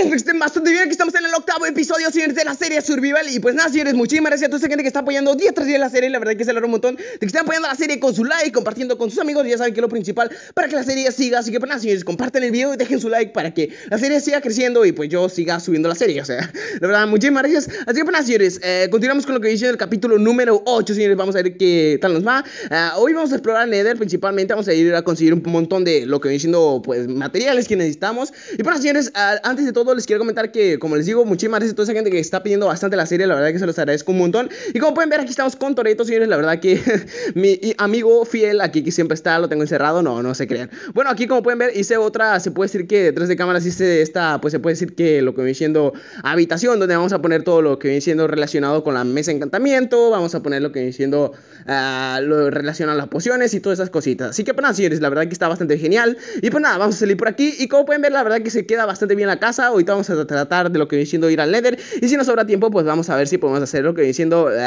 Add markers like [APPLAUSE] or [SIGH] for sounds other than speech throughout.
Que estén bastante bien. Aquí estamos en el octavo episodio, señores, de la serie Survival. Y pues nada, señores, muchísimas gracias a toda esa gente que está apoyando día tras día la serie. La verdad que se alegra un montón de que estén apoyando la serie con su like, compartiendo con sus amigos. Ya saben que es lo principal para que la serie siga. Así que pues nada, señores, Comparten el video y dejen su like para que la serie siga creciendo y pues yo siga subiendo la serie. O sea, la [LAUGHS] verdad, muchísimas gracias. Así que pues nada, señores, eh, continuamos con lo que dice el capítulo número 8, señores. Vamos a ver qué tal nos va. Ah, hoy vamos a explorar Nether principalmente. Vamos a ir a conseguir un montón de lo que viene siendo pues materiales que necesitamos. Y pues señores, ah, antes de todo les quiero comentar que, como les digo, muchísimas gracias a toda esa gente que está pidiendo bastante la serie. La verdad que se los agradezco un montón. Y como pueden ver, aquí estamos con Toreto, señores. La verdad que [LAUGHS] mi amigo fiel aquí que siempre está, lo tengo encerrado. No, no se crean. Bueno, aquí como pueden ver, hice otra. Se puede decir que detrás de cámaras hice esta. Pues se puede decir que lo que viene siendo habitación, donde vamos a poner todo lo que viene siendo relacionado con la mesa de encantamiento. Vamos a poner lo que viene siendo ah, lo relacionado a las pociones y todas esas cositas. Así que, pues nada, señores, la verdad que está bastante genial. Y pues nada, vamos a salir por aquí. Y como pueden ver, la verdad que se queda bastante bien la casa Ahorita vamos a tratar de lo que viene ir al Nether. Y si nos sobra tiempo, pues vamos a ver si podemos hacer lo que viene siendo eh,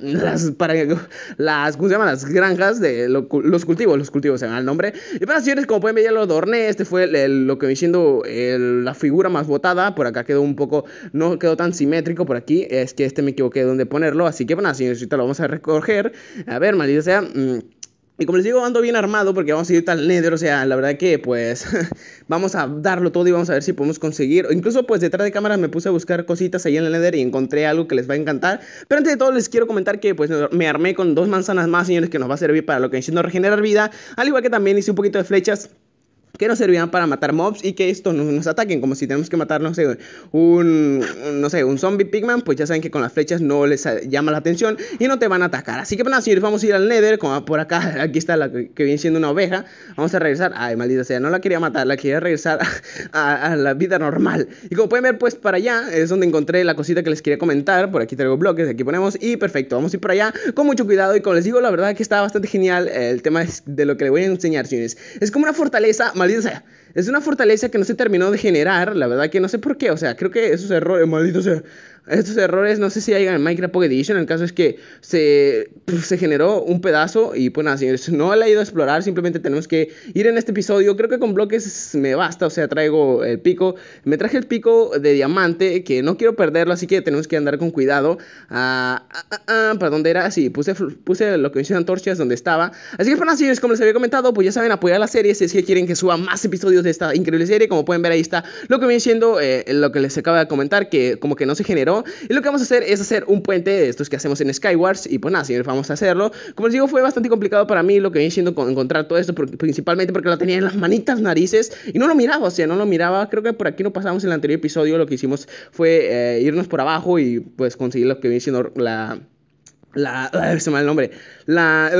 las, para, las, ¿cómo se Las granjas de los cultivos. Los cultivos se llama el nombre. Y para señores, como pueden ver, ya lo adorné. Este fue lo que viene la figura más votada Por acá quedó un poco, no quedó tan simétrico por aquí. Es que este me equivoqué de dónde ponerlo. Así que, bueno, pues señores, ahorita lo vamos a recoger. A ver, maldita sea. Mm, y como les digo, ando bien armado porque vamos a ir tal nether, o sea, la verdad que pues [LAUGHS] vamos a darlo todo y vamos a ver si podemos conseguir. O incluso pues detrás de cámara me puse a buscar cositas ahí en el nether y encontré algo que les va a encantar. Pero antes de todo les quiero comentar que pues me armé con dos manzanas más, señores, que nos va a servir para lo que es regenerar vida. Al igual que también hice un poquito de flechas que nos servían para matar mobs y que estos nos, nos ataquen, como si tenemos que matar, no sé, un, no sé, un zombie pigman, pues ya saben que con las flechas no les llama la atención y no te van a atacar. Así que, bueno, pues, señores, vamos a ir al nether, como por acá, [LAUGHS] aquí está la que viene siendo una oveja, vamos a regresar, ay, maldita sea, no la quería matar, la quería regresar [LAUGHS] a, la vida normal. Y como pueden ver, pues para allá es donde encontré la cosita que les quería comentar, por aquí traigo bloques, aquí ponemos y perfecto, vamos a ir para allá con mucho cuidado y como les digo, la verdad que está bastante genial el tema de lo que le voy a enseñar, señores. Es como una fortaleza, maldita o sea. Es una fortaleza que no se terminó de generar, la verdad que no sé por qué, o sea, creo que esos errores, maldito sea, estos errores no sé si hay en Minecraft Pocket Edition. El caso es que se, generó un pedazo y pues nada, señores, no la he ido a explorar. Simplemente tenemos que ir en este episodio. Creo que con bloques me basta. O sea, traigo el pico. Me traje el pico de diamante que no quiero perderlo, así que tenemos que andar con cuidado. Ah, ah, ah, ¿Para dónde era? Sí, puse, puse lo que me hicieron donde estaba. Así que, pues nada, señores, como les había comentado, pues ya saben, apoyar la serie si es que quieren que suba más episodios de esta increíble serie. Como pueden ver, ahí está lo que viene siendo eh, lo que les acabo de comentar, que como que no se generó y lo que vamos a hacer es hacer un puente de estos que hacemos en Skywars. Y pues nada, señores, vamos a hacerlo. Como les digo, fue bastante complicado para mí lo que viene siendo encontrar todo esto, principalmente porque lo tenía en las manitas, narices, y no lo miraba, o sea, no lo miraba. Creo que por aquí no pasamos en el anterior episodio. Lo que hicimos fue eh, irnos por abajo y pues conseguir lo que viene siendo la la, [LAUGHS] se me el nombre. La,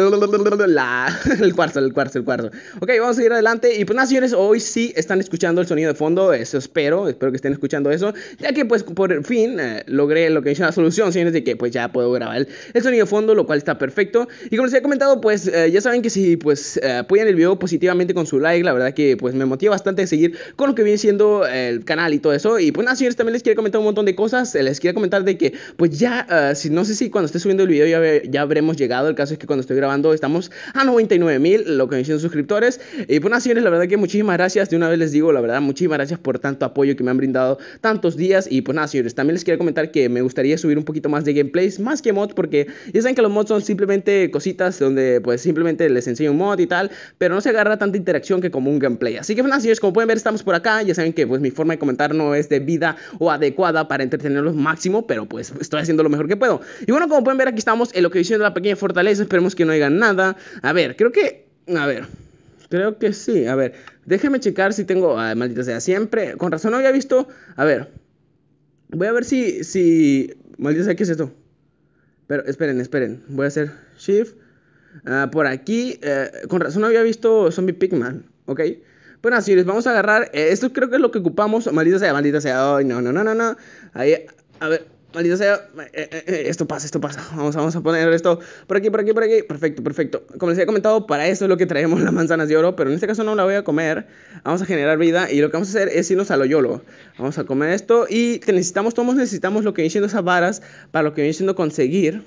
[LAUGHS] la, [LAUGHS] el cuarzo, el cuarzo, el cuarzo. Ok, vamos a seguir adelante. Y pues nada, señores, hoy sí están escuchando el sonido de fondo. Eso espero, espero que estén escuchando eso. Ya que pues por fin eh, logré lo que es la solución, señores, de que pues ya puedo grabar el, sonido de fondo, lo cual está perfecto. Y como les había comentado, pues eh, ya saben que si pues eh, apoyan el video positivamente con su like, la verdad que pues me motiva bastante a seguir con lo que viene siendo el canal y todo eso. Y pues nada, señores, también les quiero comentar un montón de cosas. les quiero comentar de que pues ya, si no sé si cuando esté subiendo el video, ya, habremos llegado. El caso es que cuando estoy grabando estamos a 99 mil, lo que me dicen suscriptores. Y pues nada, señores, la verdad que muchísimas gracias. De una vez les digo, la verdad, muchísimas gracias por tanto apoyo que me han brindado tantos días. Y pues nada, señores, también les quiero comentar que me gustaría subir un poquito más de gameplays, más que mods, porque ya saben que los mods son simplemente cositas donde pues simplemente les enseño un mod y tal, pero no se agarra tanta interacción que como un gameplay. Así que pues señores, como pueden ver, estamos por acá. Ya saben que pues mi forma de comentar no es de vida o adecuada para entretenerlos máximo, pero pues estoy haciendo lo mejor que puedo. Y bueno, como pueden ver, aquí estamos en lo que de la pequeña fortaleza. Esperemos que no digan nada. A ver, creo que. A ver. Creo que sí. A ver. Déjame checar si tengo. Ay, ah, maldita sea. Siempre. Con razón no había visto. A ver. Voy a ver si. si... Maldita sea, ¿qué es esto? Pero esperen, esperen. Voy a hacer Shift. Ah, por aquí. Eh, con razón no había visto Zombie Pigman. ¿Ok? Bueno, así les vamos a agarrar. Eh, esto creo que es lo que ocupamos. Maldita sea, maldita sea. Ay, no, no, no, no, no. Ahí. A ver. Maldita sea, eh, eh, eh, esto pasa, esto pasa. Vamos, vamos a poner esto por aquí, por aquí, por aquí. Perfecto, perfecto. Como les había comentado, para eso es lo que traemos [LAUGHS] las manzanas de oro, pero en este caso no la voy a comer. Vamos a generar vida y lo que vamos a hacer es irnos al lo Vamos a comer esto y necesitamos, todos necesitamos lo que viene siendo esas varas para lo que viene siendo conseguir.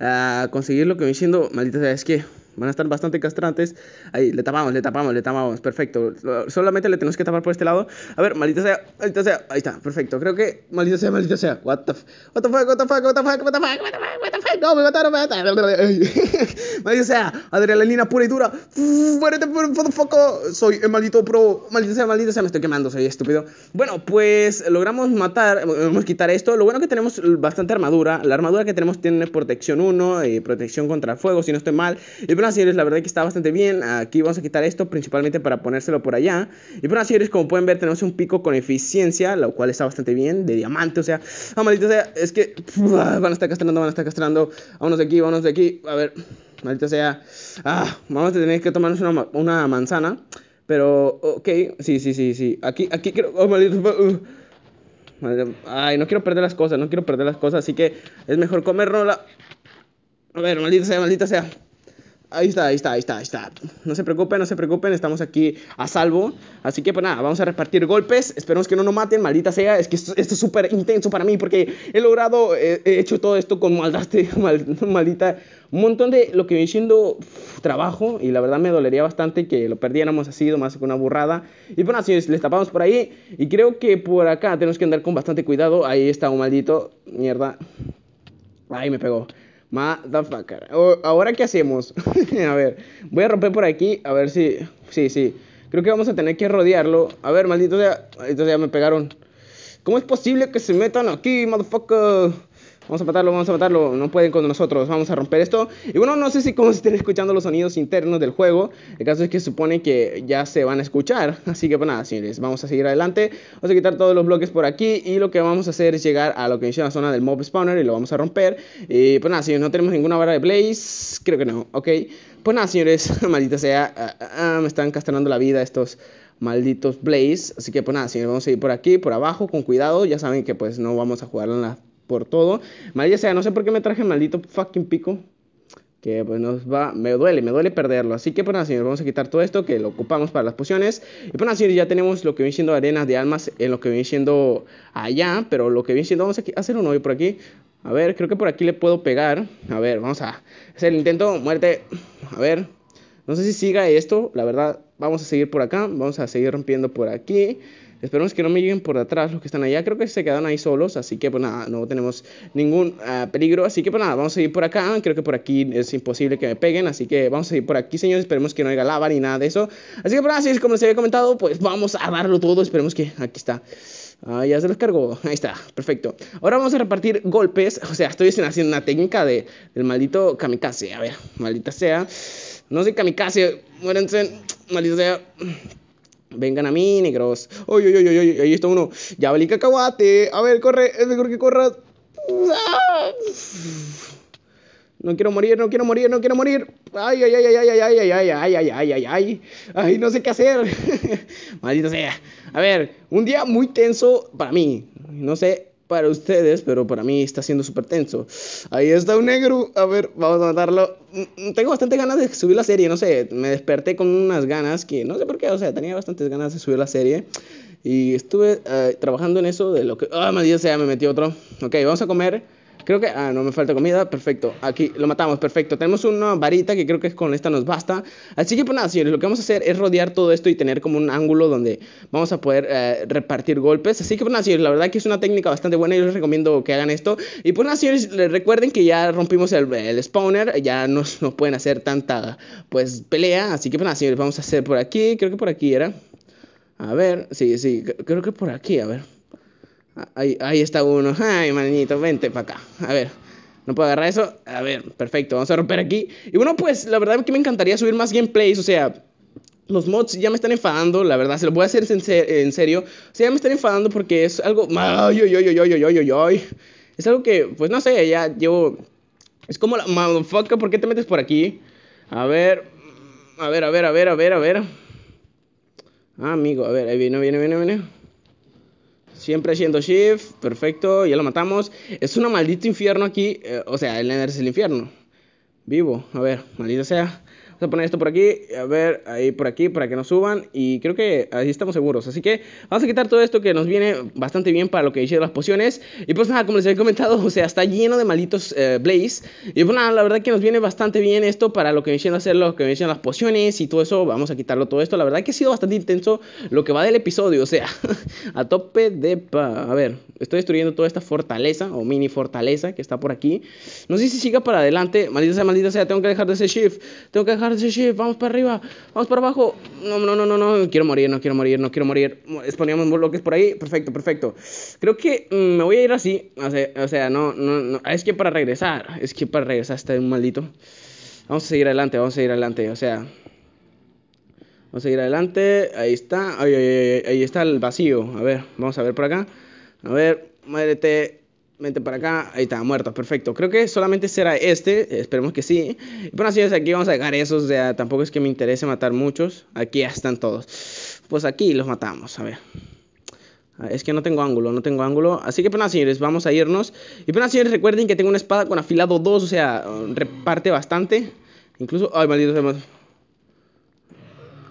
Ah, conseguir lo que viene siendo, maldita sea, es que van a estar bastante castrantes. Ahí, le tapamos, le tapamos, le tapamos, perfecto. Solamente le tenemos que tapar por este lado. A ver, maldita sea, maldita sea, ahí está, perfecto. Creo que, maldita sea, maldita sea. What the, what the fuck, what the fuck, what the fuck, what the fuck, what the fuck, what the fuck, no, me mataron, me mataron. [LAUGHS] maldita sea, adrenalina pura y dura. Muérete, fuck Soy el maldito pro, maldita sea, maldita sea, me estoy quemando, soy estúpido. Bueno, pues logramos matar, vamos a quitar esto. Lo bueno que tenemos bastante armadura. La armadura que tenemos tiene protección 1 y protección contra el fuego, si no estoy mal serie, la verdad que está bastante bien. Aquí vamos a quitar esto principalmente para ponérselo por allá. Y eres como pueden ver, tenemos un pico con eficiencia, lo cual está bastante bien, de diamante, o sea, ah, maldito sea, es que ah, van a estar castrando, van a estar castrando. Vámonos de aquí, vámonos de aquí. A ver, maldito sea. Ah, vamos a tener que tomarnos una, manzana. Pero, ok, sí, sí, sí, sí. Aquí, aquí quiero, Oh, uh. maldito. Ay, no quiero perder las cosas, no quiero perder las cosas, así que es mejor comerlo, A ver, maldita sea, maldita sea. Ahí está, ahí está, ahí está, ahí está. No se preocupen, no se preocupen, estamos aquí a salvo. Así que, pues nada, vamos a repartir golpes. Esperemos que no nos maten, maldita sea. Es que esto, es súper intenso para mí porque he logrado, eh, he hecho todo esto con maldaste [LAUGHS] maldita. Un montón de lo que viene siendo trabajo y la verdad me dolería bastante que lo perdiéramos así, más que una burrada. Y bueno, pues así les tapamos por ahí. Y creo que por acá tenemos que andar con bastante cuidado. Ahí está un maldito, mierda. Ahí me pegó. Motherfucker. Ahora, ¿qué hacemos? [LAUGHS] a ver, voy a romper por aquí, a ver si... Sí, sí. Creo que vamos a tener que rodearlo. A ver, maldito sea. Entonces ya me pegaron. ¿Cómo es posible que se metan aquí, motherfucker? Vamos a matarlo, vamos a matarlo, no pueden con nosotros, vamos a romper esto. Y bueno, no sé si como se [LAUGHS] estén escuchando los sonidos internos del juego, el caso es que supone que ya se van a escuchar, [LAUGHS] así que pues nada, señores, vamos a seguir adelante. Vamos a quitar todos los bloques por aquí y lo que vamos a hacer es llegar a lo que dice la zona del mob spawner y lo vamos a romper. Y pues nada, señores, no tenemos ninguna vara de blaze, creo que no, ok. Pues nada, señores, [LAUGHS] maldita sea, ah, ah, ah, me están castrando la vida estos malditos Blaze. Así que pues nada, señores, vamos a ir por aquí, por abajo, con cuidado. Ya saben que pues no vamos a jugar en la por todo. Maldita sea, no sé por qué me traje maldito fucking pico. Que pues nos va, me duele, me duele perderlo. Así que pues nada, vamos a quitar todo esto que lo ocupamos para las pociones. Y pues nada, ya tenemos lo que viene siendo arenas de almas en lo que viene siendo allá. Pero lo que viene siendo, vamos a hacer un hoyo por aquí. A ver, creo que por aquí le puedo pegar. A ver, vamos a hacer el intento, muerte. A ver, no sé si siga esto, la verdad, vamos a seguir por acá. Vamos a seguir rompiendo por aquí. Esperemos que no me lleguen por atrás los que están allá. Creo que se quedaron ahí solos, así que pues nada, no tenemos ningún ah, peligro. Así que pues nada, vamos a ir por acá. Creo que por aquí es imposible que me peguen, así que vamos a ir por aquí, señores. Esperemos que no haya lava ni nada de eso. Así que pues nada, es como se había comentado, pues vamos a darlo todo. Esperemos que aquí está. Ah, ya se los cargó. Ahí está, perfecto. Ahora vamos a repartir golpes. O sea, estoy haciendo una técnica del maldito kamikaze. A ver, maldita sea. No sé, kamikaze. Muérense, maldita sea. Vengan a mí, negros. ay, ay, ay! ay ahí está uno. Ya valí A ver, corre, es mejor que corras. No quiero morir, no quiero morir, no quiero morir. Ay, ay, ay, ay, ay, ay, ay, ay, ay, ay, ay, ay, ay. Ay, no sé qué hacer. Maldito sea. A ver, un día muy tenso para mí. No sé para ustedes, pero para mí está siendo súper tenso. Ahí está un negro. A ver, vamos a matarlo. Mm, mm, tengo bastante ganas de subir la serie, no sé. Me desperté con unas ganas que no sé por qué, o sea, tenía bastantes ganas de subir la serie. Y estuve eh, trabajando en eso de lo que... Ah, maldita sea, me metió otro. Ok, vamos a comer. Creo que, ah, no me falta comida, perfecto. Aquí lo matamos, perfecto. Tenemos una varita que creo que con esta nos basta. Así que, pues nada, señores, lo que vamos a hacer es rodear todo esto y tener como un ángulo donde vamos a poder eh, repartir golpes. Así que, pues nada, señores, la verdad que es una técnica bastante buena y les recomiendo que hagan esto. Y pues nada, señores, recuerden que ya rompimos el, spawner, ya no nos pueden hacer tanta, pues, pelea. Así que, pues nada, señores, vamos a hacer por aquí, creo que por aquí era. A ver, sí, sí, creo que por aquí, a ver. Ahí, está uno. Ay, manito, vente para acá. A ver. No puedo agarrar eso. A ver, perfecto. Vamos a romper aquí. Y bueno, pues la verdad que me encantaría subir más gameplays. O sea, los mods ya me están enfadando. La verdad, se los voy a hacer en, serio. O sea, ya me están enfadando porque es algo. Ay, ay, ay, ay, ay, ay, ay. Es algo que, pues no sé, ya llevo. Es como la. Motherfucker, ¿por qué te metes por aquí? A ver. A ver, a ver, a ver, a ver, a ver. Ah, amigo, a ver, ahí viene, viene, viene, viene. Siempre haciendo shift, perfecto, ya lo matamos. Es un maldito infierno aquí, eh, o sea, el Ender es el infierno. Vivo, a ver, maldita sea a poner esto por aquí, a ver, ahí por aquí, para que nos suban. Y creo que así estamos seguros. Así que vamos a quitar todo esto que nos viene bastante bien para lo que hicieron las pociones. Y pues nada, como les había comentado, o sea, está lleno de malditos eh, Blaze. Y pues nada, la verdad que nos viene bastante bien esto para lo que me hacer, lo que hicieron las pociones y todo eso. Vamos a quitarlo todo esto. La verdad que ha sido bastante intenso lo que va del episodio. O sea, [LAUGHS] a tope de... A ver, estoy destruyendo toda esta fortaleza o mini fortaleza que está por aquí. No sé si siga para adelante. Maldita sea, maldita sea, tengo que dejar de ese shift. Tengo que dejar vamos para arriba, vamos para abajo. No, no, no, no, no, quiero morir, no quiero morir, no quiero morir. Exponíamos bloques por ahí, perfecto, perfecto. Creo que mm, me voy a ir así, o sea, no, no, es que para regresar, es que para regresar está un maldito. Vamos a seguir adelante, vamos a seguir adelante, o sea. Vamos a seguir adelante, ahí está, ahí, ahí, está el vacío. A ver, vamos a ver por acá. A ver, muérete. Vente para acá, ahí está, muerto, perfecto. Creo que solamente será este, esperemos que sí. Bueno, así es, aquí vamos a dejar esos, o sea, tampoco es que me interese matar muchos. Aquí ya están todos. Pues aquí los matamos, a ver. Ah, es que no tengo ángulo, no tengo ángulo. Así que, pues nada, señores, vamos a irnos. Y pues nada, señores, recuerden que tengo una espada con afilado 2, o sea, reparte bastante. Incluso, ay, malditos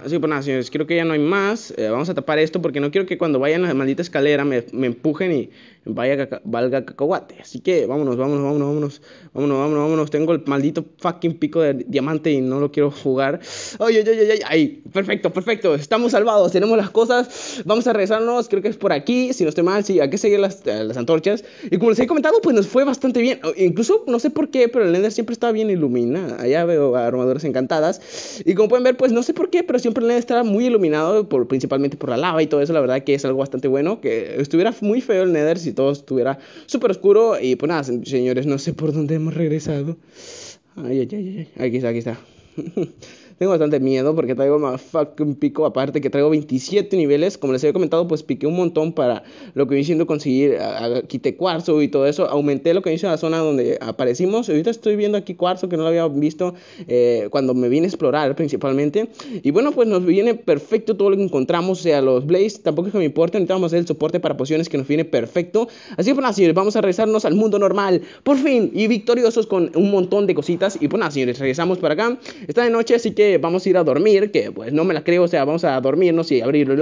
Así que, pues nada, señores, creo que ya no hay más. Eh, vamos a tapar esto porque no quiero que cuando vayan a la maldita escalera me, me empujen y vaya valga cacahuate. Así que vámonos, vámonos, vámonos, vámonos, vámonos, vámonos, vámonos. Tengo el maldito fucking pico de diamante y no lo quiero jugar. Ay, ay, ay, ay, ay. Perfecto, perfecto. Estamos salvados, tenemos las cosas. Vamos a regresarnos, creo que es por aquí. Si no estoy mal, sí, hay que seguir las, eh, las antorchas. Y como les he comentado, pues nos fue bastante bien. Incluso, no sé por qué, pero el nether siempre está bien iluminado. Allá veo armaduras encantadas. Y como pueden ver, pues no sé por qué, pero siempre el nether está muy iluminado, por, principalmente por la lava y todo eso. La verdad que es algo bastante bueno. Que estuviera muy feo el Nether si todo estuviera súper oscuro. Y pues nada, señores, no sé por dónde hemos regresado. Ay, ay, ay, ay. Aquí está, aquí está. [LAUGHS] Tengo bastante miedo porque traigo más fucking pico. Aparte que traigo 27 niveles. Como les había comentado, pues piqué un montón para lo que viene siendo conseguir. quité cuarzo y todo eso. Aumenté lo que hice en la zona donde aparecimos. Ahorita estoy viendo aquí cuarzo que no lo había visto eh, cuando me vine a explorar principalmente. Y bueno, pues nos viene perfecto todo lo que encontramos. O sea, los blaze tampoco es que me importe Necesitamos el soporte para pociones que nos viene perfecto. Así que, pues señores, vamos a regresarnos al mundo normal. Por fin. Y victoriosos con un montón de cositas. Y pues nada, señores, regresamos para acá. Está de noche, así que vamos a ir a dormir, que pues no me la creo, o sea, vamos a dormirnos y abrir,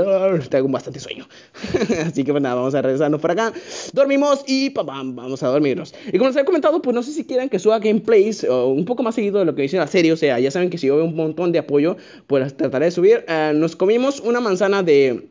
tengo bastante sueño. [LAUGHS] Así que pues nada, vamos a regresarnos por acá, dormimos y vamos a dormirnos. Y como les había comentado, pues no sé si quieran que suba gameplays o un poco más seguido de lo que hice en la serie, o sea, ya saben que si yo veo un montón de apoyo, pues trataré de subir. Eh, nos comimos una manzana de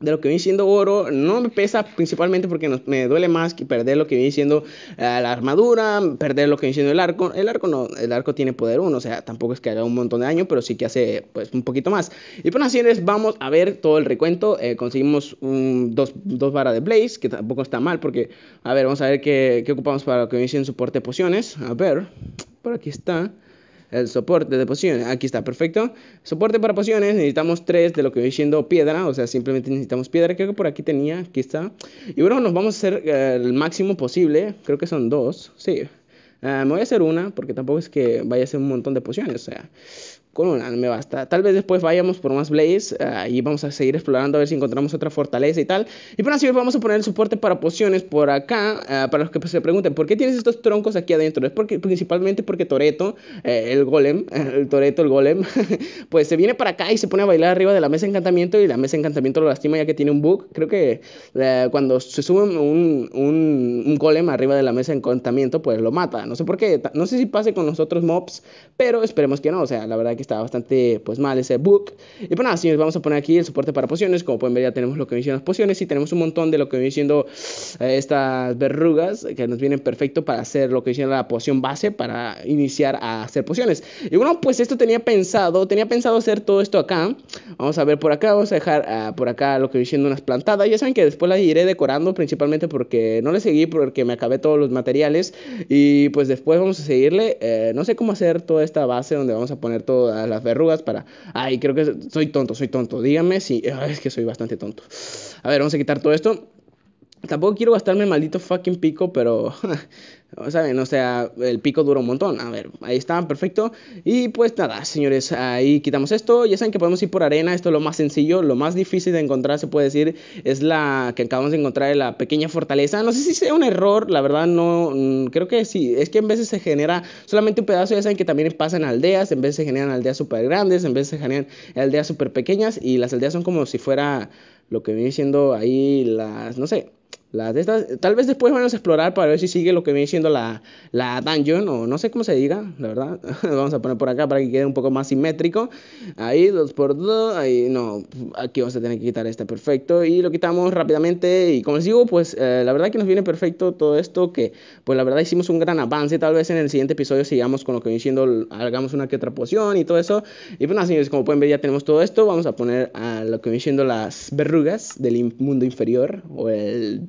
de lo que viene siendo oro. No me pesa principalmente porque me duele más que perder lo que viene siendo ah, la armadura, perder lo que viene siendo el arco. El arco no, el arco tiene poder 1, o sea, tampoco es que haga un montón de daño, pero sí que hace pues un poquito más. Y por así es, vamos a ver todo el recuento. Eh, conseguimos un, dos, dos varas de Blaze, que tampoco está mal porque, a ver, vamos a ver qué, qué ocupamos para lo que viene siendo soporte pociones. A ver, por aquí está el soporte de pociones, Aquí está, perfecto. Soporte para pociones, necesitamos tres de lo que voy diciendo, piedra, o sea, simplemente necesitamos piedra. Creo que por aquí tenía, aquí está. Y bueno, nos vamos a hacer eh, el máximo posible, creo que son dos, sí. Eh, me voy a hacer una, porque tampoco es que vaya a ser un montón de pociones. O sea, con una me basta. Tal vez después vayamos por más Blaze ahí vamos a seguir explorando a ver si encontramos otra fortaleza y tal. Y por así vamos a poner el soporte para pociones por acá, ah, para los que pues, se pregunten, ¿por qué tienes estos troncos aquí adentro? Es porque, principalmente porque Toreto, eh, el golem, [LAUGHS] el Toreto, el golem, [LAUGHS] pues se viene para acá y se pone a bailar arriba de la mesa de encantamiento y la mesa de encantamiento lo lastima ya que tiene un bug. Creo que eh, cuando se sube un, un, golem arriba de la mesa de encantamiento, pues lo mata. No sé por qué, no sé si pase con los otros mobs, pero esperemos que no. O sea, la verdad que Está bastante pues mal ese book. Y pues nada, señores, vamos a poner aquí el soporte para pociones. Como pueden ver, ya tenemos lo que vienen las pociones y tenemos un montón de lo que viene siendo eh, estas verrugas que nos vienen perfecto para hacer lo que hicieron la poción base para iniciar a hacer pociones. Y bueno, pues esto tenía pensado, tenía pensado hacer todo esto acá. Vamos a ver por acá, vamos a dejar ah, por acá lo que viene siendo unas plantadas. Ya saben que después las iré decorando principalmente porque no le seguí porque me acabé todos los materiales y pues después vamos a seguirle. Eh, no sé cómo hacer toda esta base donde vamos a poner todo las verrugas para, ay, creo que soy tonto, soy tonto, dígame si, es que soy bastante tonto. A ver, vamos a quitar todo esto. Tampoco quiero gastarme el maldito fucking pico, pero [LAUGHS] ¿saben? O sea, el pico dura un montón. A ver, ahí está, perfecto. Y pues nada, señores, ahí quitamos esto. Ya saben que podemos ir por arena, esto es lo más sencillo, lo más difícil de encontrar, se puede decir, es la que acabamos de encontrar la pequeña fortaleza. No sé si sea un error, la verdad no, mm, creo que sí, es que en veces se genera solamente un pedazo, ya saben que también pasan aldeas, en vez se generan aldeas súper grandes, en vez se generan aldeas súper pequeñas y las aldeas son como si fuera lo que viene siendo ahí las, no sé, las estas, tal vez después vamos a explorar para ver si sigue lo que viene siendo la, la dungeon, o no sé cómo se diga, la verdad. [LAUGHS] vamos a poner por acá para que quede un poco más simétrico. Ahí, dos por dos, ahí no, aquí vamos a tener que quitar este perfecto. Y lo quitamos rápidamente. Y como les digo, pues eh, la verdad que nos viene perfecto todo esto, que pues la verdad hicimos un gran avance. Tal vez en el siguiente episodio sigamos con lo que viene siendo, hagamos una que otra poción y todo eso. Y pues nada, señores, como pueden ver, ya tenemos todo esto. Vamos a poner a lo que viene siendo las verrugas del mundo inferior, o el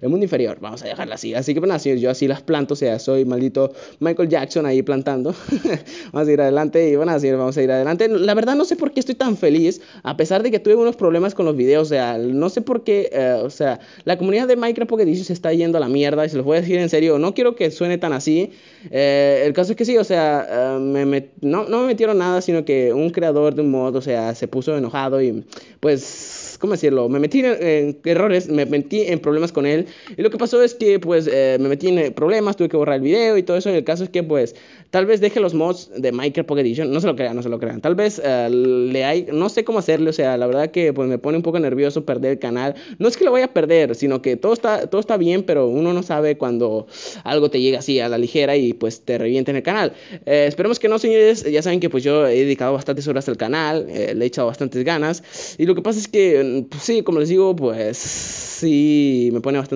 el mundo inferior, vamos a dejarla así. Así que, bueno, así, yo así las planto, o sea, soy maldito Michael Jackson ahí plantando. [LAUGHS] vamos a ir adelante y bueno, así vamos a ir adelante. La verdad no sé por qué estoy tan feliz, a pesar de que tuve unos problemas con los videos, o sea, no sé por qué, eh, o sea, la comunidad de Minecraft Pocket se está yendo a la mierda y se los voy a decir en serio, no quiero que suene tan así. Eh, el caso es que sí, o sea, eh, me no, no me metieron nada, sino que un creador de un mod, o sea, se puso enojado y pues, ¿cómo decirlo? Me metí en, en errores, me metí en problemas con él y lo que pasó es que pues eh, me metí en problemas, tuve que borrar el video y todo eso. Y el caso es que pues tal vez deje los mods de Minecraft Pocket Edition, no se lo crean, no se lo crean. Tal vez eh, le hay, no sé cómo hacerle, o sea, la verdad que pues me pone un poco nervioso perder el canal. No es que lo vaya a perder, sino que todo está, todo está bien, pero uno no sabe cuando algo te llega así a la ligera y pues te revienta en el canal. Eh, esperemos que no, señores, ya saben que pues yo he dedicado bastantes horas al canal, le he echado bastantes ganas. Y lo que pasa es que, mm, pues, sí, como les digo, pues sí, me pone bastante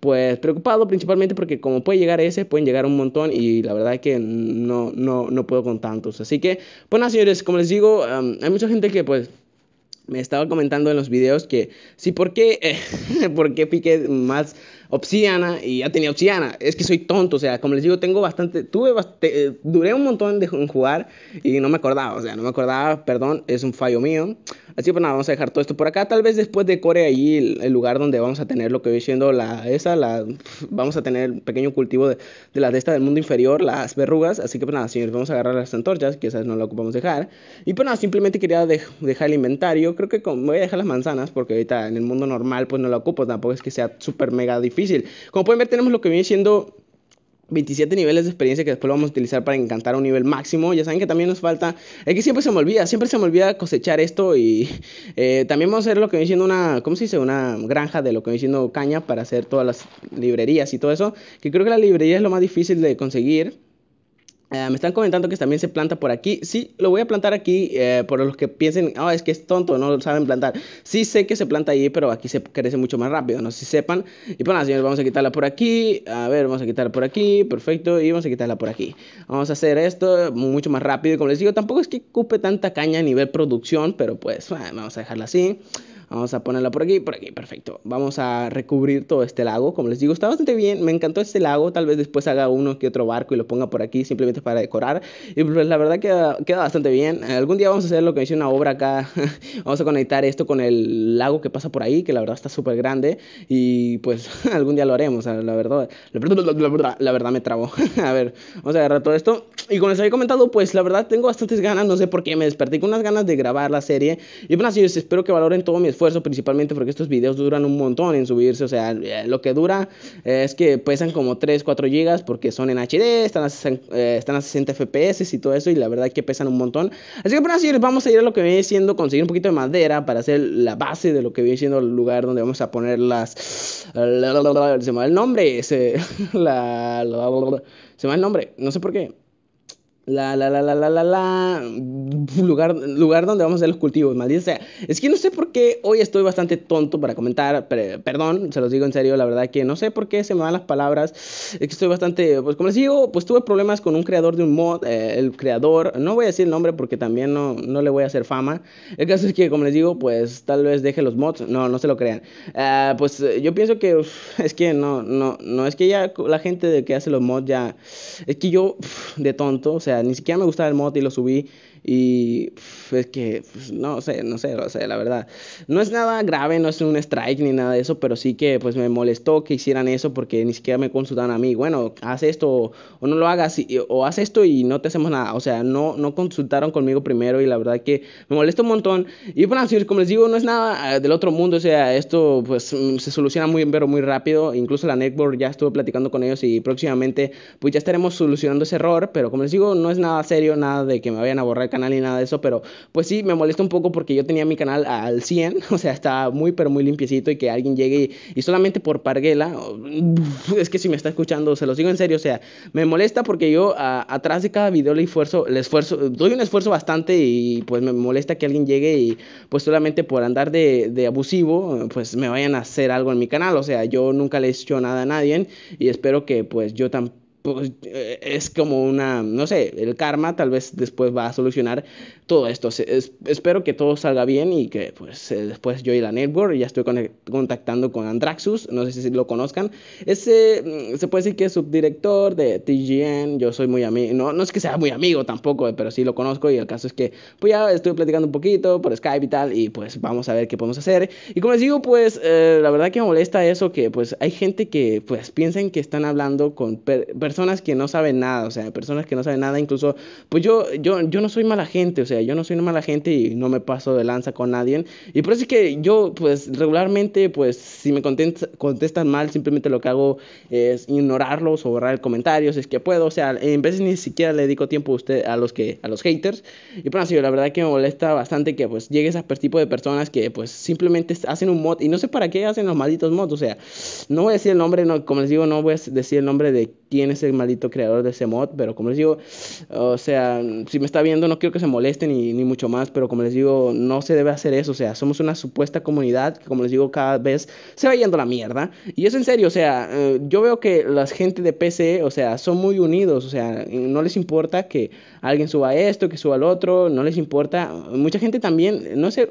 pues preocupado principalmente porque como puede llegar ese, pueden llegar un montón y la verdad es que no, no, puedo con tantos. Así que, pues nada señores, como les digo, hay mucha gente que pues me estaba comentando en los videos que sí, ¿por qué, [LAUGHS] ¿por qué piqué más Obsidiana y ya tenía Obsidiana. Es que soy tonto, o sea, como les digo, tengo bastante, tuve bastante, eh, duré un montón en jugar y no me acordaba, o sea, no me acordaba, perdón, es un fallo mío. Así que pues nada, vamos a dejar todo esto por acá. Tal vez después de Corea allí el, lugar donde vamos a tener lo que voy siendo la esa, la vamos a tener un pequeño cultivo de, de las de esta del mundo inferior, las verrugas. Así que pues nada, señores, vamos a agarrar las antorchas, que esas no las ocupamos dejar. Y pues nada, simplemente quería dejar el inventario. Creo que voy a dejar las manzanas porque ahorita en el mundo normal pues no lo ocupo, tampoco es que sea súper mega difícil como pueden ver, tenemos lo que viene siendo 27 niveles de experiencia que después lo vamos a utilizar para encantar a un nivel máximo. Ya saben que también nos falta. Es que siempre se me olvida, siempre se me olvida cosechar esto. Y [LAUGHS] eh, también vamos a hacer lo que viene siendo una, ¿cómo se dice? Una granja de lo que viene siendo caña para hacer todas las librerías y todo eso. Que creo que la librería es lo más difícil de conseguir. Eh, me están comentando que también se planta por aquí. Sí, lo voy a plantar aquí. Eh, por los que piensen, ah, es que es tonto, no lo saben plantar. Sí sé que se planta ahí, pero aquí se crece mucho más rápido, no sé si sepan. Y bueno, pues señores, vamos a quitarla por aquí. A ver, vamos a quitarla por aquí. Perfecto. Y vamos a quitarla por aquí. Vamos a hacer esto mucho más rápido. Y como les digo, tampoco es que ocupe tanta caña a nivel producción, pero pues vamos a dejarla así. Vamos a ponerla por aquí, por aquí, perfecto. Vamos a recubrir todo este lago. Como les digo, está bastante bien. Me encantó este lago. Tal vez después haga uno que otro barco y lo ponga por aquí simplemente para decorar. Y pues la verdad queda, queda bastante bien. Algún día vamos a hacer lo que hice una obra acá. [LAUGHS] vamos a conectar esto con el lago que pasa por ahí, que la verdad está súper grande. Y pues [LAUGHS] algún día lo haremos. La verdad, la verdad, la verdad me trabó. [LAUGHS] a ver, vamos a agarrar todo esto. Y como les había comentado, pues la verdad tengo bastantes ganas. No sé por qué me desperté con unas ganas de grabar la serie. Y bueno, pues, así espero que valoren todo mi esfuerzo principalmente porque estos videos duran un montón en subirse, o sea, eh, lo que dura es que pesan como 3, 4 gigas porque son en HD, están a, eh, están 60 FPS y todo eso y la verdad que pesan un montón. Así que bueno, así vamos a ir a lo que viene siendo conseguir un poquito de madera para hacer la base de lo que viene siendo el lugar donde vamos a poner las... se me va el nombre, se, [LAUGHS] se me va el nombre, no sé por qué. La, la, la, la, la, la, lugar, lugar donde vamos a hacer los cultivos, maldita sea. Es que no sé por qué hoy estoy bastante tonto para comentar, perdón, se los digo en serio, la verdad que no sé por qué se me van las palabras. Es que estoy bastante, pues como les digo, pues tuve problemas con un creador de un mod, eh, el creador, no voy a decir el nombre porque también no, no le voy a hacer fama. El caso es que, como les digo, pues tal vez deje los mods, no, no se lo crean. Ah, pues yo pienso que, es que no, no, no, es que ya la gente de que hace los mods ya, es que yo, de tonto, o sea, ni siquiera me gustaba el mod y lo subí y es que, pues, no sé, no sé, o sé, la verdad. No es nada grave, no es un strike ni nada de eso, pero sí que pues me molestó que hicieran eso porque ni siquiera me consultan a mí. Bueno, haz esto o, no lo hagas, o haz esto y no te hacemos nada. O sea, no, no consultaron conmigo primero y la verdad que me molesta un montón. Y bueno, como les digo, no es nada eh, del otro mundo, o sea, esto pues mm, se soluciona muy bien, pero muy rápido. Incluso la network ya estuvo platicando con ellos y próximamente pues ya estaremos solucionando ese error, pero como les digo, no es nada serio, nada de que me vayan a borrar canal ni nada de eso, pero pues sí, me molesta un poco porque yo tenía mi canal al 100, [LAUGHS] o sea, está muy, pero muy limpiecito y que alguien llegue y, solamente por parguela, oh, es que si me está escuchando, se lo digo en serio, o sea, me molesta porque yo atrás de cada video le esfuerzo, le esfuerzo, doy un esfuerzo bastante y pues me molesta que alguien llegue y pues solamente por andar de, abusivo, pues me vayan a hacer algo en mi canal, o sea, yo nunca le he hecho nada a nadie y espero que pues yo tampoco pues, eh, es como una, no sé, el karma tal vez después va a solucionar todo esto. espero que todo salga bien y que pues, después yo y la network ya estoy contactando con Andraxus, no sé si lo conozcan. Ese, mm, se puede decir que es subdirector de TGN, yo soy muy amigo, no, no es que sea muy amigo tampoco, eh, pero sí lo conozco y el caso es que pues ya estoy platicando un poquito por Skype y tal y pues vamos a ver qué podemos hacer. Y como les digo, pues eh, la verdad que me molesta eso que pues hay gente que pues piensan que están hablando con personas que no saben nada, o sea, personas que no saben nada, incluso pues yo, yo, yo no soy mala gente, o sea, yo no soy una mala gente y no me paso de lanza con nadie. Y por eso es que yo, pues regularmente, pues si me contestan mal, simplemente lo que hago es ignorarlos o borrar el comentario si es que puedo. O sea, en veces ni siquiera le dedico tiempo a usted a los que a los haters. Y por así, la verdad que me molesta bastante que pues llegues a tipo de personas que pues simplemente hacen un mod y no sé para qué hacen los malditos mods. O sea, no voy a decir el nombre, no, como les digo, no voy a decir el nombre de quién es el maldito creador de ese mod, pero como les digo, o sea, si me está viendo no quiero que se moleste ni, mucho más, pero como les digo, no se debe hacer eso, o sea, somos una supuesta comunidad que como les digo, cada vez se va yendo la mierda. Y es en serio, o sea, eh, yo veo que la gente de PC, o sea, son muy unidos, o sea, no les importa que alguien suba esto, que suba el otro, no les importa. Mucha gente también, no sé,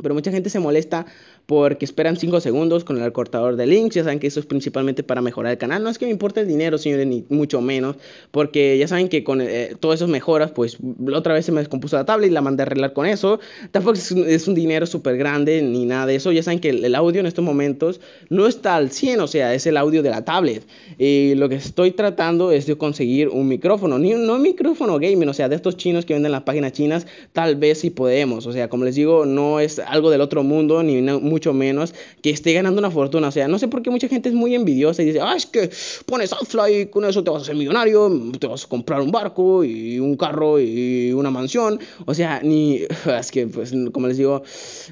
pero mucha gente se molesta porque esperan 5 segundos con el cortador de links. Ya saben que eso es principalmente para mejorar el canal. No es que me importe el dinero, señores, ni mucho menos, porque ya saben que con eh, todas esas mejoras, pues otra vez se me descompuso la tablet y la mandé a arreglar con eso. Tampoco es, un dinero súper grande ni nada de eso. Ya saben que el, audio en estos momentos no está al 100, o sea, es el audio de la tablet. Y lo que estoy tratando es de conseguir un micrófono, ni un, no un micrófono gaming, o sea, de estos chinos que venden las páginas chinas, tal vez si sí podemos. O sea, como les digo, no es algo del otro mundo ni muy mucho menos que esté ganando una fortuna. O sea, no sé por qué mucha gente es muy envidiosa y dice, ah, es que pones Outfly y con eso te vas a ser millonario, te vas a comprar un barco y un carro y una mansión. O sea, ni, [LAUGHS] es que, pues, como les digo,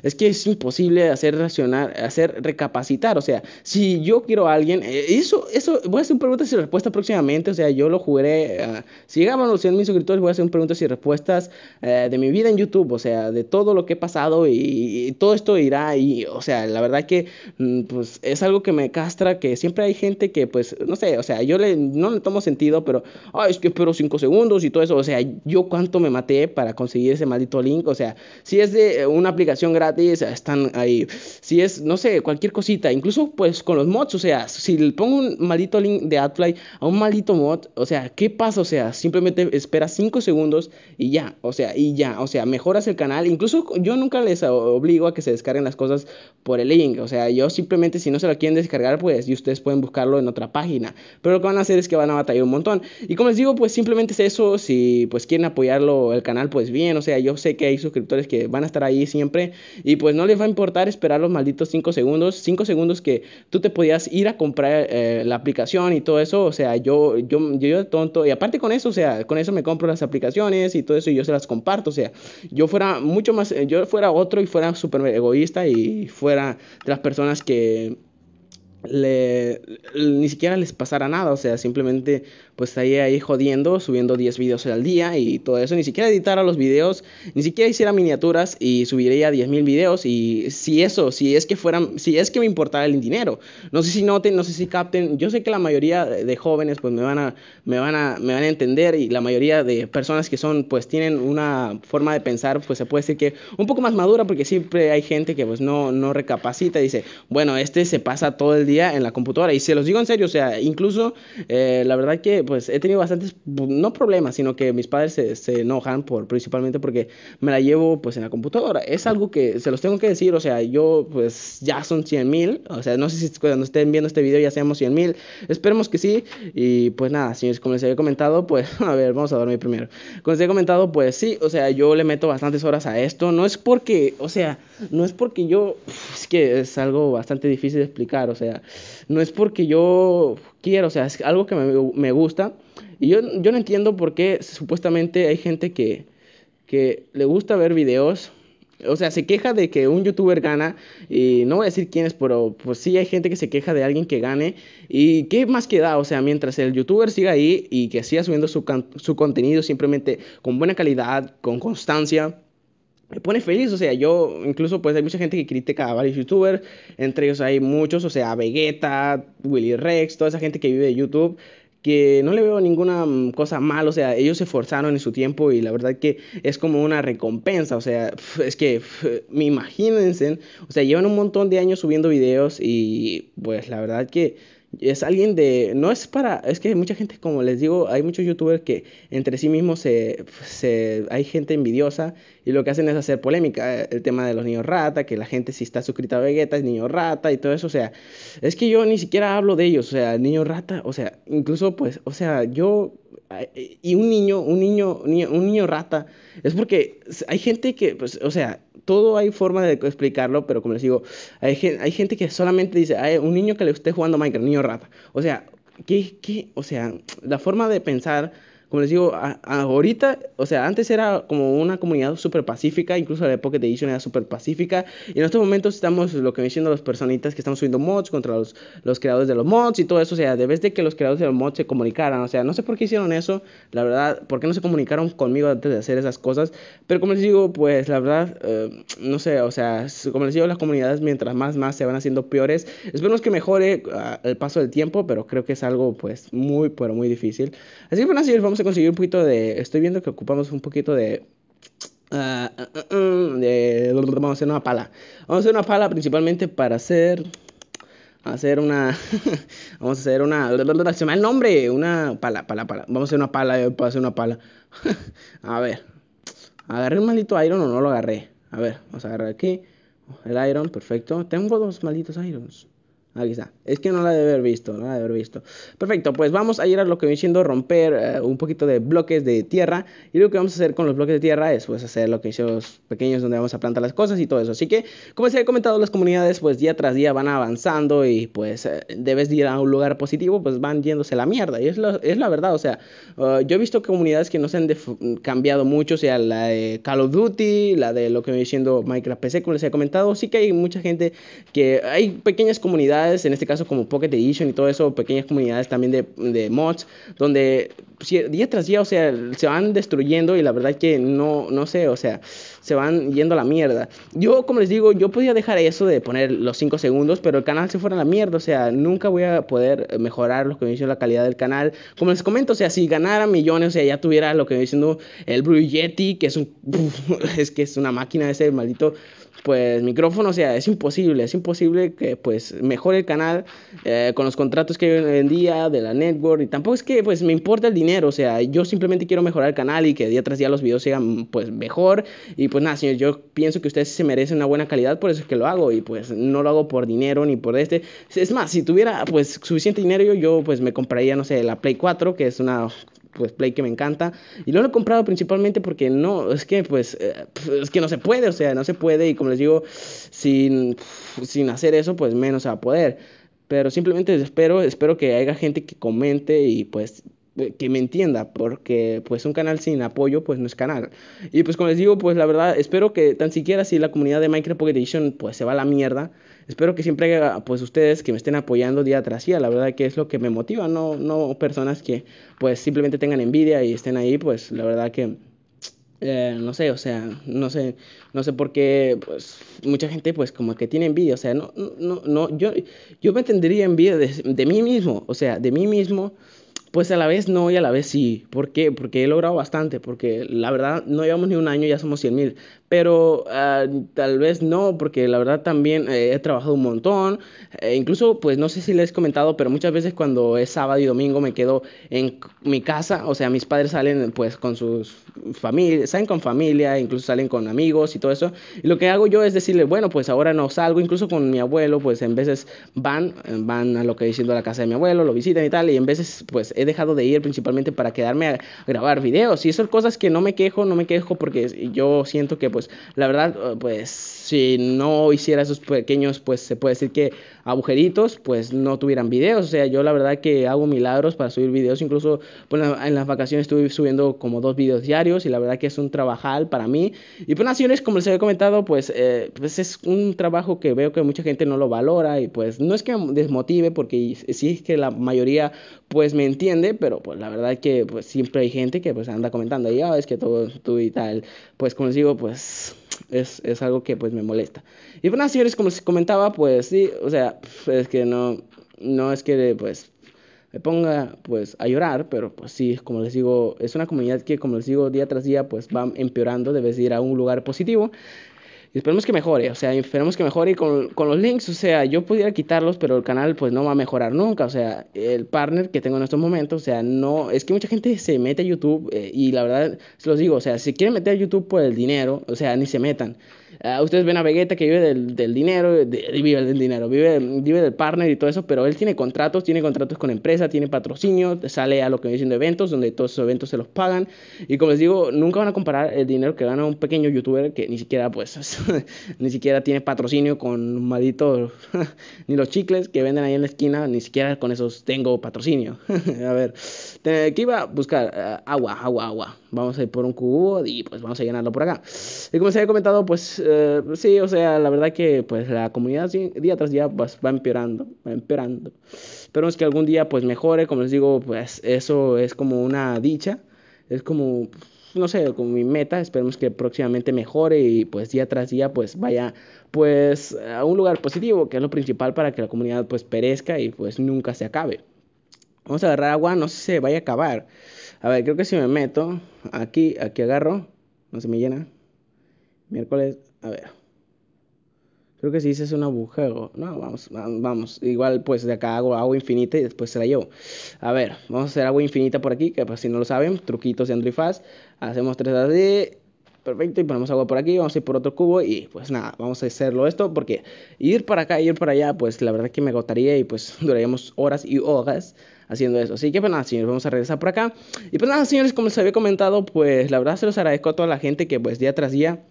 es que es imposible hacer racionar, hacer recapacitar. O sea, si yo quiero a alguien, eh, eso, eso, voy a hacer preguntas y respuestas próximamente. O sea, yo lo jugaré. Ah, si llegaban los 100 mil suscriptores, voy a hacer preguntas y respuestas eh, de mi vida en YouTube. O sea, de todo lo que he pasado y, todo esto irá y o sea, la verdad que mm, pues es algo que me castra, que siempre hay gente que pues, no sé, o sea, yo le, no le tomo sentido, pero, ay, es que espero 5 segundos y todo eso, o sea, yo cuánto me maté para conseguir ese maldito link, o sea, si es de eh, una aplicación gratis, están ahí, si es, no sé, cualquier cosita, incluso pues con los mods, o sea, si le pongo un maldito link de AdFly a un maldito mod, o sea, ¿qué pasa? O sea, simplemente esperas 5 segundos y ya, o sea, y ya, o sea, mejoras el canal, incluso yo nunca les obligo a que se descarguen las cosas por el link. O sea, yo simplemente si no se lo quieren descargar, pues y ustedes pueden buscarlo en otra página. Pero lo que van a hacer es que van a batallar un montón. Y como les digo, pues simplemente es eso. Si pues quieren apoyarlo el canal, pues bien. O sea, yo sé que hay suscriptores que van a estar ahí siempre. Y pues no les va a importar esperar los malditos 5 segundos. 5 segundos que tú te podías ir a comprar eh, la aplicación y todo eso. O sea, yo, yo, yo, yo tonto. Y aparte con eso, o sea, con eso me compro las aplicaciones y todo eso y yo se las comparto. O sea, yo fuera mucho más, eh, yo fuera otro y fuera súper egoísta y fuera de las personas que ni siquiera les pasara nada, o sea, simplemente pues estaría ahí jodiendo, subiendo 10 videos al día y todo eso. Ni siquiera a los videos, ni siquiera hiciera miniaturas y subiría mil videos. Y si eso, si es que fueran, si es que me importara el dinero. No sé si noten, no sé si capten. Yo sé que la mayoría de jóvenes pues me van a, me van a, me van a entender y la mayoría de personas que son, pues tienen una forma de pensar, pues se puede decir que un poco más madura porque siempre hay gente que pues no, no recapacita y dice, bueno, este se pasa todo el día en la computadora. Y se los digo en serio, o sea, incluso eh, la verdad que pues he tenido bastantes, pues, no problemas, sino que mis padres se, enojan por, principalmente porque me la llevo pues en la computadora. Es algo que se los tengo que decir, o sea, yo pues ya son 100.000. mil, o sea, no sé si cuando estén viendo este video ya seamos 100 mil, esperemos que sí. Y pues nada, señores, como les había comentado, pues [LAUGHS] a ver, vamos a dormir primero. Como les había comentado, pues sí, o sea, yo le meto bastantes horas a esto, no es porque, o sea, no es porque yo, es que es algo bastante difícil de explicar, o sea, no es porque yo quiero, o sea, es algo que me, gusta. Y yo, no entiendo por qué supuestamente hay gente que, que le gusta ver videos. O sea, se queja de que un youtuber gana y no voy a decir quién es, pero pues sí hay gente que se queja de alguien que gane. ¿Y qué más queda? O sea, mientras el youtuber siga ahí y que siga subiendo su, su contenido simplemente con buena calidad, con constancia, me pone feliz, o sea, yo incluso pues hay mucha gente que critica a varios youtubers, entre ellos hay muchos, o sea, Vegeta, Willy Rex, toda esa gente que vive de YouTube, que no le veo ninguna mm, cosa mal, o sea, ellos se esforzaron en su tiempo y la verdad que es como una recompensa, o sea, es que me imagínense, o sea, llevan un montón de años subiendo videos y pues la verdad que es alguien de, no es para, es que mucha gente, como les digo, hay muchos youtubers que entre sí mismos se, se, hay gente envidiosa y lo que hacen es hacer polémica, eh, el tema de los niños rata, que la gente si está suscrita a Vegeta es niño rata y todo eso, o sea, es que yo ni siquiera hablo de ellos, o sea, niño rata, o sea, incluso pues, o sea, yo y un niño, un niño, un niño, un niño rata, es porque hay gente que, pues, o sea, todo hay forma de explicarlo, pero como les digo, hay, gente, hay gente que solamente dice, hay un niño que le esté jugando Minecraft, niño rata. O sea, ¿qué, qué? O sea, la forma de pensar como les digo, ahorita, o sea, antes era como una comunidad súper pacífica, incluso la época de edición Edition era súper pacífica, y en estos momentos estamos, lo que me diciendo Los personitas que estamos subiendo mods contra los, los creadores de los mods y todo eso, o sea, De vez de que los creadores de los mods se comunicaran, o sea, no sé por qué hicieron eso, la verdad, por qué no se comunicaron conmigo antes de hacer esas cosas, pero como les digo, pues la verdad, eh, no sé, o sea, como les digo, las comunidades mientras más, más se van haciendo peores, esperemos que mejore ah, el paso del tiempo, pero creo que es algo, pues, muy, pero muy difícil. Así que, bueno, así vamos vamos a conseguir un poquito de... Estoy viendo que ocupamos un poquito ah, ah, ah, de... vamos a hacer una pala. Vamos a hacer una pala principalmente para hacer... Hacer una... [LAUGHS] vamos a hacer una... Se me el nombre. Una pala, pala, pala. Vamos a hacer una pala. Para hacer una pala. [LAUGHS] a ver. ¿Agarré un maldito iron o no lo agarré? A ver, vamos a agarrar aquí. El iron, perfecto. Tengo dos malditos irons. Aquí está. Es que no la debe haber visto, no haber visto. Perfecto, pues vamos a ir a lo que viene siendo romper eh, un poquito de bloques de tierra. Y lo que vamos a hacer con los bloques de tierra es pues hacer lo que hicimos pequeños donde vamos a plantar las cosas y todo eso. Así que, como se ha comentado, las comunidades pues día tras día van avanzando y pues eh, debes ir a un lugar positivo, pues van yéndose la mierda. Y es, la verdad, o sea, eh, yo he visto comunidades que no se han cambiado mucho, sea, la de Call of Duty, la de lo que viene siendo Minecraft PC, como les he comentado. Sí que hay mucha gente que hay pequeñas comunidades en este caso como Pocket Edition y todo eso, pequeñas comunidades también de, mods, donde día tras día, o sea, se van destruyendo y la verdad que no, no sé, o sea, se van yendo a la mierda. Yo, como les digo, yo podía dejar eso de poner los 5 segundos, pero el canal se fuera a la mierda, o sea, nunca voy a poder mejorar lo que me hizo la calidad del canal. Como les comento, o sea, si ganara millones, o sea, ya tuviera lo que me diciendo el Blue que es un, [LAUGHS] es que es una máquina ese maldito pues micrófono, o sea, es imposible, es imposible que pues mejore el canal eh, con los contratos que vendía de la network y tampoco es que pues me importa el dinero, o sea, yo simplemente quiero mejorar el canal y que día tras día los videos sean pues mejor y pues nada, señor, yo pienso que ustedes se merecen una buena calidad, por eso es que lo hago y pues no lo hago por dinero ni por este, es más, si tuviera pues suficiente dinero yo, yo pues me compraría, no sé, la Play 4, que es una pues Play que me encanta. Y lo he comprado principalmente porque no, es que pues, eh, es que no se puede, o sea, no se puede y como les digo, sin, sin hacer eso pues menos va a poder. Pero simplemente espero, espero que haya gente que comente y pues eh, que me entienda, porque pues un canal sin apoyo pues no es canal. Y pues como les digo, pues la verdad espero que tan siquiera si la comunidad de Minecraft Pocket Edition pues se va a la mierda, espero que siempre, pues ustedes que me estén apoyando día tras día, la verdad que es lo que me motiva, no, no personas que pues simplemente tengan envidia y estén ahí, pues la verdad que... Eh, no sé, o sea, no sé, no sé por qué, pues, mucha gente, pues, como que tiene envidia, o sea, no, no, no, yo, yo me tendría envidia de, de mí mismo, o sea, de mí mismo, pues a la vez no y a la vez sí. ¿Por qué? Porque he logrado bastante, porque la verdad no llevamos ni un año, ya somos 100 mil, pero ah, tal vez no, porque la verdad también eh, he trabajado un montón, eh, incluso pues no sé si les he comentado, pero muchas veces cuando es sábado y domingo me quedo en mi casa, o sea, mis padres salen pues con sus familias, salen con familia, incluso salen con amigos y todo eso, y lo que hago yo es decirle, bueno, pues ahora no salgo, incluso con mi abuelo, pues en veces van, eh, van a lo que diciendo a la casa de mi abuelo, lo visitan y tal, y en veces pues he dejado de ir principalmente para quedarme a grabar videos, y son cosas que no me quejo, no me quejo porque yo siento que pues la verdad, eh, pues si no hiciera esos pequeños, pues se puede decir que agujeritos, pues no tuvieran videos. O sea, yo la verdad que hago milagros para subir videos. Incluso pues, en las vacaciones estuve subiendo como dos videos diarios y la verdad que es un trabajal para mí. Y pues naciones, como les había comentado, pues, eh, pues es un trabajo que veo que mucha gente no lo valora y pues no es que desmotive porque sí es que la mayoría pues me entiende, pero pues la verdad que pues siempre hay gente que pues anda comentando, y ah, es que todo tú y tal, pues como les pues es, algo que pues me molesta. Y bueno, pues, señores, como les comentaba, pues sí, o sea, es que no, no es que pues me ponga pues a llorar, pero pues sí, como les digo, es una comunidad que como les digo día tras día pues va empeorando, debes ir a un lugar positivo esperemos que mejore, o sea, esperemos que mejore. con, los links, o sea, yo pudiera quitarlos, pero el canal pues no va a mejorar nunca. O sea, el partner que tengo en estos momentos, o sea, no, es que mucha gente se mete a YouTube eh, y la verdad, se los digo, o sea, si quieren meter a YouTube por el dinero, o sea, ni se metan. Ah, ustedes ven a Vegeta que vive del, dinero, vive del dinero, vive del, vive del partner y todo eso, pero él tiene contratos, tiene contratos con empresas, tiene patrocinio, sale a lo que me dicen de eventos, donde todos esos eventos se los pagan. Y como les digo, nunca van a comparar el dinero que gana un pequeño youtuber que ni siquiera, pues, [LAUGHS] ni siquiera tiene patrocinio con maldito [LAUGHS] ni los chicles que venden ahí en la esquina, ni siquiera con esos tengo patrocinio. [LAUGHS] a ver, ¿qué que iba a buscar ah, agua, agua, agua vamos a ir por un cubo y pues vamos a llenarlo por acá. Y como se había comentado, pues eh, sí, o sea, la verdad que pues la comunidad día tras día pues, va empeorando, va empeorando. Esperemos que algún día pues mejore, como les digo, pues eso es como una dicha, es como, no sé, como mi meta, esperemos que próximamente mejore y pues día tras día pues vaya pues a un lugar positivo, que es lo principal para que la comunidad pues perezca y pues nunca se acabe. Vamos a agarrar agua, no sé si se vaya a acabar. A ver, creo que si me meto aquí, aquí agarro, no se me llena. Miércoles, a ver. Creo que si es un agujero. No, vamos, vamos. Igual pues de acá hago agua infinita y después se la llevo. A ver, vamos a hacer agua infinita por aquí, que pues, si no lo saben, truquitos de Android Fast. Hacemos tres d perfecto, y ponemos agua por aquí, vamos a ir por otro cubo y pues nada, vamos a hacerlo esto porque ir para acá, ir para allá, pues la verdad que me agotaría y pues [LAUGHS] duraríamos horas y horas haciendo eso. Así que pues nada, señores, vamos a regresar por acá. Y pues nada, señores, como les había comentado, pues la verdad se los agradezco a toda la gente que pues día tras día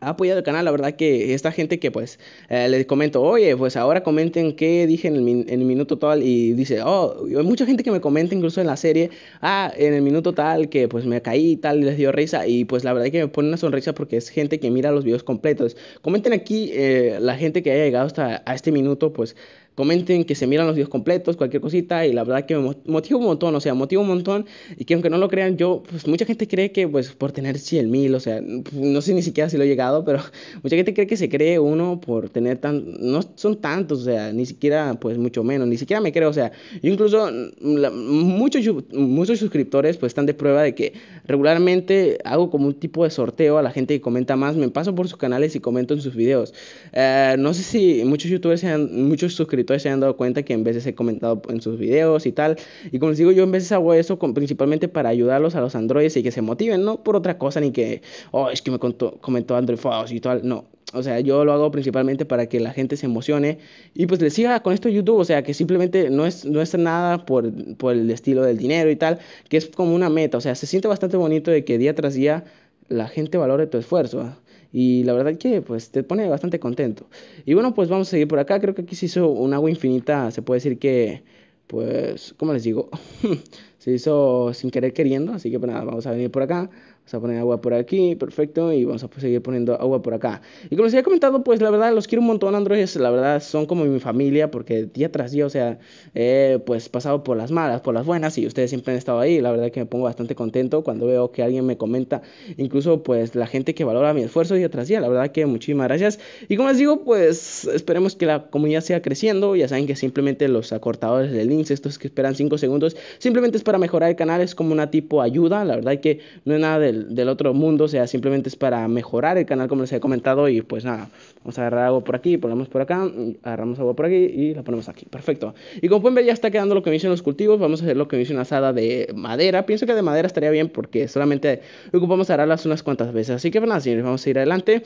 ha apoyado el canal, la verdad que esta gente que pues eh, les comento, oye, pues ahora comenten qué dije en el, minuto tal y dice, oh, hay mucha gente que me comenta incluso en la serie, ah, en el minuto tal que pues me caí y tal y les dio risa y pues la verdad que me pone una sonrisa porque es gente que mira los videos completos. Comenten aquí eh, la gente que haya llegado hasta a este minuto, pues comenten que se miran los videos completos, cualquier cosita, y la verdad que me motiva un montón, o sea, motiva un montón, y que aunque no lo crean, yo, pues mucha gente cree que, pues, por tener 100 mil, o sea, no sé ni siquiera si lo he llegado, [LAUGHS] pero mucha gente cree que se cree uno por tener tan, no son tantos, o sea, ni siquiera, pues, mucho menos, ni siquiera me creo, o sea, yo incluso muchos, muchos suscriptores, pues, están de prueba de que Regularmente hago como un tipo de sorteo a la gente que comenta más, me paso por sus canales y comento en sus videos. Eh, no sé si muchos youtubers, muchos suscriptores se han dado cuenta que en veces he comentado en sus videos y tal. Y como les digo, yo en veces hago eso con, principalmente para ayudarlos a los androides y que se motiven, no por otra cosa ni que, oh, es que me comentó Android Faust y tal, no o sea, yo lo hago principalmente para que la gente se emocione y pues les siga con esto YouTube, o sea, que simplemente no es, no es nada por, por el estilo del dinero y tal, que es como una meta, o sea, se siente bastante bonito de que día tras día la gente valore tu esfuerzo. Y la verdad que pues te pone bastante contento. Y bueno, pues vamos a seguir por acá. Creo que aquí se hizo un agua infinita. Se puede decir que, pues, ¿cómo les digo? [LAUGHS] se hizo sin querer queriendo. Así que pues, nada, vamos a venir por acá. Vamos a poner agua por aquí, perfecto, y vamos a seguir poniendo agua por acá. Y como les había comentado, pues la verdad los quiero un montón, androides, la verdad son como mi familia, porque día tras día, o sea, eh, pues pasado por las malas, por las buenas, y ustedes siempre han estado ahí, la verdad que me pongo bastante contento cuando veo que alguien me comenta, incluso pues la gente que valora mi esfuerzo día tras día, la verdad que muchísimas gracias. Y como les digo, pues esperemos que la comunidad Sea creciendo, ya saben que simplemente los acortadores de links, estos que esperan 5 segundos, simplemente es para mejorar el canal, es como una tipo ayuda, la verdad que no es nada del del, otro mundo, o sea, simplemente es para mejorar el canal como les he comentado y pues nada, vamos a agarrar algo por aquí, ponemos por acá, agarramos algo por aquí y la ponemos aquí, perfecto. Y como pueden ver ya está quedando lo que me hicieron los cultivos, vamos a hacer lo que me hice una asada de madera, pienso que de madera estaría bien porque solamente ocupamos agarrarlas unas cuantas veces, así que pues nada señores, vamos a ir adelante.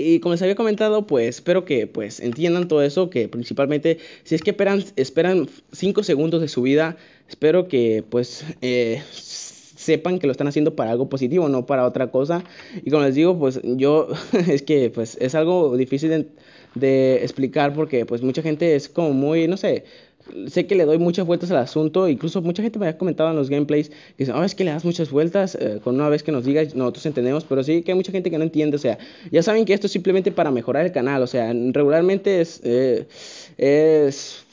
Y como les había comentado, pues espero que pues entiendan todo eso, que principalmente si es que esperan 5 segundos de subida espero que pues eh, sepan que lo están haciendo para algo positivo, no para otra cosa. Y como les digo, pues yo [LAUGHS] es que pues es algo difícil de, explicar porque pues mucha gente es como muy, no sé, sé que le doy muchas vueltas al asunto, incluso mucha gente me ha comentado en los gameplays que dicen, ah, es que le das muchas vueltas, eh, con una vez que nos digas, nosotros entendemos, pero sí que hay mucha gente que no entiende, o sea, ya saben que esto es simplemente para mejorar el canal, o sea, regularmente es, eh, es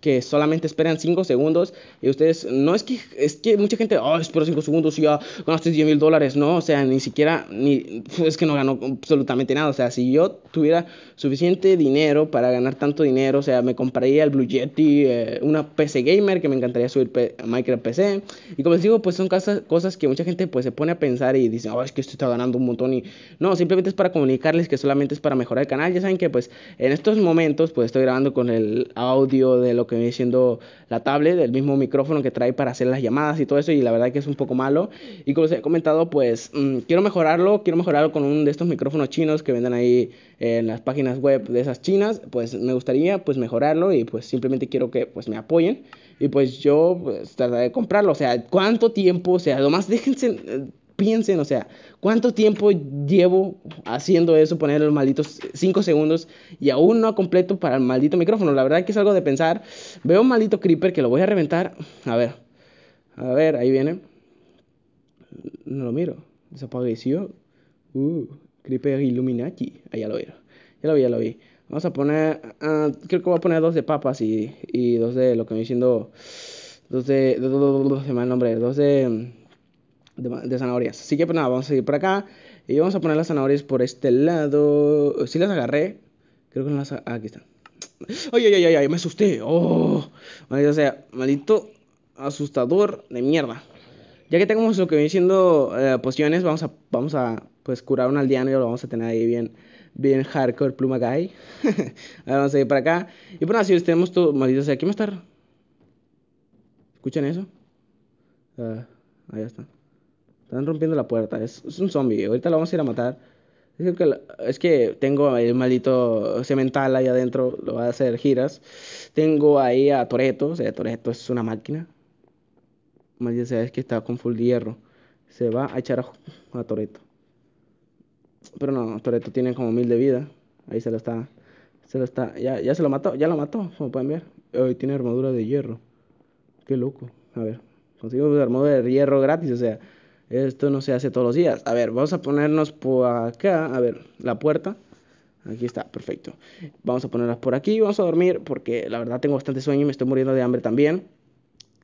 que solamente esperan 5 segundos y ustedes, no es que, es que mucha gente, oh, espero 5 segundos y ya ganaste 10 mil dólares, no, o sea, ni siquiera, ni, [LAUGHS] es que no ganó absolutamente nada, o sea, si yo tuviera suficiente dinero para ganar tanto dinero, o sea, me compraría el Blue Yeti, eh, una PC Gamer, que me encantaría subir micro Minecraft PC, y como les digo, pues son cosas, cosas que mucha gente pues se pone a pensar y dice, oh, es que esto está ganando un montón y no, simplemente es para comunicarles que solamente es para mejorar el canal, ya saben que pues en estos momentos pues estoy grabando con el audio de de lo que viene siendo la tablet, del mismo micrófono que trae para hacer las llamadas y todo eso, y la verdad que es un poco malo. Y como os he comentado, pues mm, quiero mejorarlo, quiero mejorarlo con uno de estos micrófonos chinos que venden ahí en las páginas web de esas chinas, pues me gustaría pues mejorarlo y pues simplemente quiero que pues me apoyen y pues yo pues, trataré de comprarlo, o sea, ¿cuánto tiempo? O sea, más [LAUGHS] déjense piensen, o sea, ¿cuánto tiempo llevo haciendo eso, poner los malditos 5 segundos y aún no completo para el maldito micrófono? La verdad que es algo de pensar. Veo un maldito creeper que lo voy a reventar. A ver, a ver, ahí viene. No lo miro, desapareció. Uh, creeper Illuminati, ahí ya lo vi, Ya lo vi, ya lo vi. Vamos a poner, ah, creo que voy a poner dos de papas y, y dos de lo que me diciendo, dos de, dos de, dos de de, zanahorias. Así que pues nada, vamos a ir por acá. Y vamos a poner las zanahorias por este lado. Si las agarré. Creo que no las... Ah, aquí están. Ay, ay, ay, ay, me asusté. Oh, maldito sea, maldito asustador de mierda. Ya que tenemos lo que viene siendo eh, pociones, vamos a, vamos a pues curar un aldeano y lo vamos a tener ahí bien, bien hardcore pluma guy. [LAUGHS] vamos a ir para acá. Y pues nada, si tenemos todo, maldito sea, aquí va a estar. ¿Escuchan eso? Ah, ahí está. Están rompiendo la puerta. Es, un zombie. Ahorita lo vamos a ir a matar. Es que, es que tengo el maldito cemental ahí adentro. Lo va a hacer giras. Tengo ahí a Toreto. O sea, Toreto es una máquina. Maldita sea, es que está con full hierro. Se va a echar a, Toreto. Pero no, Toreto tiene como mil de vida. Ahí se lo está. Se lo está. Ya, ya se lo mató. Ya lo mató, como pueden ver. Hoy tiene armadura de hierro. Qué loco. A ver. Consigo armadura de hierro gratis. O sea. Esto no se hace todos los días. A ver, vamos a ponernos por acá. A ver, la puerta. Aquí está, perfecto. Vamos a ponerlas por aquí. Vamos a dormir porque la verdad tengo bastante sueño y me estoy muriendo de hambre también.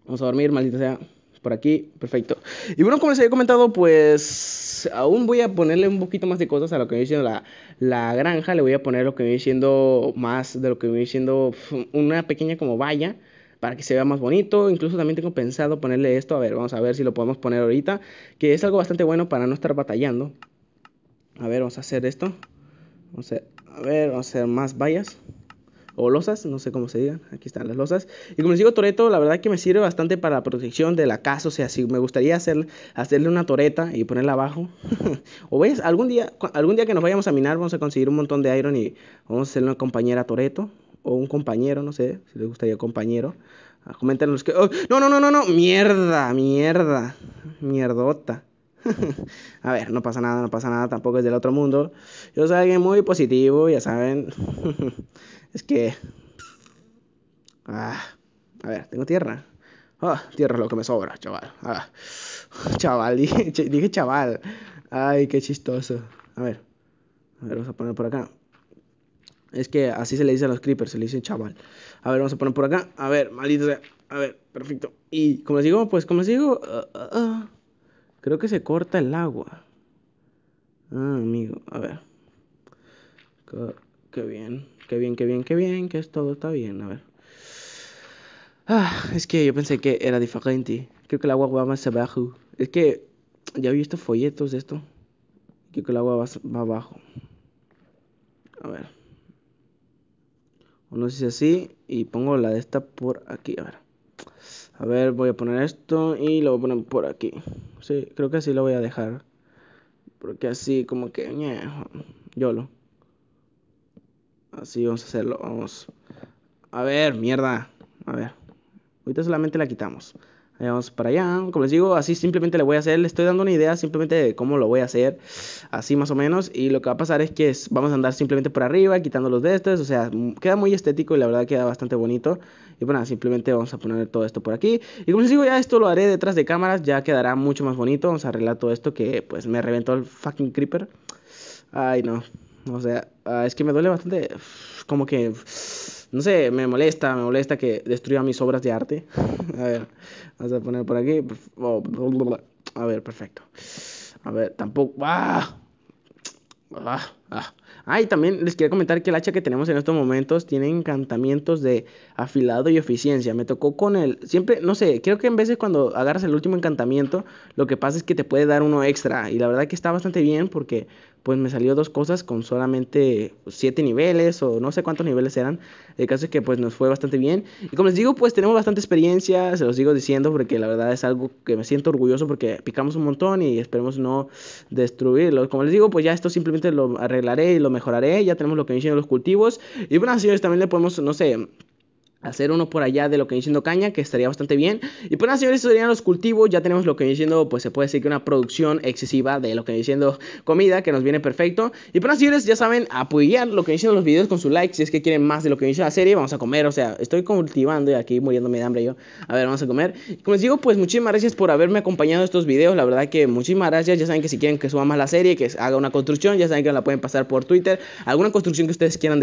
Vamos a dormir, maldita sea. Por aquí, perfecto. Y bueno, como les había comentado, pues aún voy a ponerle un poquito más de cosas a lo que viene siendo la, la granja. Le voy a poner lo que viene siendo más de lo que viene siendo una pequeña como valla para que se vea más bonito. Incluso también tengo pensado ponerle esto, a ver, vamos a ver si lo podemos poner ahorita, que es algo bastante bueno para no estar batallando. A ver, vamos a hacer esto. Vamos a, ver, vamos a hacer más vallas o losas, no sé cómo se digan, aquí están las losas. Y como les digo, Toreto, la verdad que me sirve bastante para la protección de la casa, o sea, si me gustaría hacerle una toreta y ponerla abajo, [LAUGHS] o ves, algún día, algún día que nos vayamos a minar, vamos a conseguir un montón de iron y vamos a hacerle una compañera Toreto, o un compañero, no sé, si les gustaría compañero. Ah, Comenten los que... Oh, no, no, no, no, no, mierda, mierda, mierdota. [LAUGHS] A ver, no pasa nada, no pasa nada, tampoco es del otro mundo. Yo soy alguien muy positivo, ya saben. [LAUGHS] es que... Ah, a ver, tengo tierra. Ah, tierra es lo que me sobra, chaval. Ah, [LAUGHS] chaval, dije, chaval. Ay, qué chistoso. A ver, a ver, vamos a poner por acá. Es que así se le dice a los creepers, se le dice chaval. A ver, vamos a poner por acá. A ver, maldito sea. A ver, perfecto. Y como les digo, pues como les digo, uh, uh, uh, creo que se corta el agua. Ah, amigo, a ver. Qué, bien, qué bien, qué bien, qué bien, que es todo está bien, a ver. Ah, es que yo pensé que era diferente. Creo que el agua va más abajo. Es que ya he visto folletos de esto. Creo que el agua va abajo. A ver uno dice así y pongo la de esta por aquí, a ver. A ver, voy a poner esto y lo voy a poner por aquí. Sí, creo que así lo voy a dejar. Porque así como que... yo lo Así vamos a hacerlo, vamos. A ver, mierda. A ver. Ahorita solamente la quitamos vamos para allá. Como les digo, así simplemente le voy a hacer, le estoy dando una idea simplemente de cómo lo voy a hacer, así más o menos. Y lo que va a pasar es que vamos a andar simplemente por arriba, quitando los de estos. O sea, queda muy estético y la verdad queda bastante bonito. Y bueno, pues simplemente vamos a poner todo esto por aquí. Y como les digo, ya esto lo haré detrás de cámaras, ya quedará mucho más bonito. Vamos a arreglar todo esto que pues me reventó el fucking creeper. Ay, no. O sea, ah, es que me duele bastante. Como que no sé, me molesta, me molesta que destruya mis obras de arte. [LAUGHS] a ver, vamos a poner por aquí. Oh, a ver, perfecto. A ver, tampoco. ¡Ah! ah, ah. ah y también les quiero comentar que el hacha que tenemos en estos momentos tiene encantamientos de afilado y eficiencia. Me tocó con el, siempre, no sé, creo que en veces cuando agarras el último encantamiento, lo que pasa es que te puede dar uno extra. Y la verdad que está bastante bien porque pues me salió dos cosas con solamente siete niveles o no sé cuántos niveles eran. El caso es que pues nos fue bastante bien. Y como les digo, pues tenemos bastante experiencia, se los sigo diciendo porque la verdad es algo que me siento orgulloso porque picamos un montón y esperemos no destruirlo. Como les digo, pues ya esto simplemente lo arreglaré y lo mejoraré. Ya tenemos lo que me hicieron los cultivos. Y bueno, señores, también le podemos, no sé hacer uno por allá de lo que viene siendo caña, que estaría bastante bien. Y pues nada, señores, serían los cultivos. Ya tenemos lo que viene siendo, pues se puede decir que una producción excesiva de lo que viene comida, que nos viene perfecto. Y pues nada, señores, ya saben, apoyar lo que viene los videos con su like. Si es que quieren más de lo que viene la serie, vamos a comer. O sea, estoy cultivando y aquí muriéndome de hambre yo. A ver, vamos a comer. Como les digo, pues muchísimas gracias por haberme acompañado estos videos. La verdad que muchísimas gracias. Ya saben que si quieren que suba más la serie, que haga una construcción, ya saben que la pueden pasar por Twitter. Alguna construcción que ustedes quieran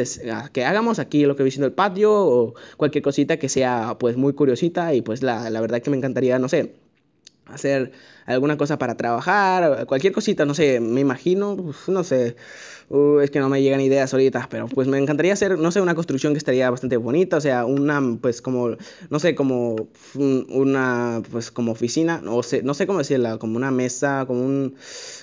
que hagamos aquí, lo que viene el patio o cualquier cualquier cosita que sea pues muy curiosita y pues la, la verdad que me encantaría, no sé, hacer alguna cosa para trabajar, cualquier cosita, no sé, me imagino, pues, no sé, Uh, es que no me llegan ideas ahorita, pero pues me encantaría hacer, no sé, una construcción que estaría bastante bonita, o sea, una, pues como, no sé, como una, pues como oficina, no sé, no sé cómo decirla, como una mesa, como un,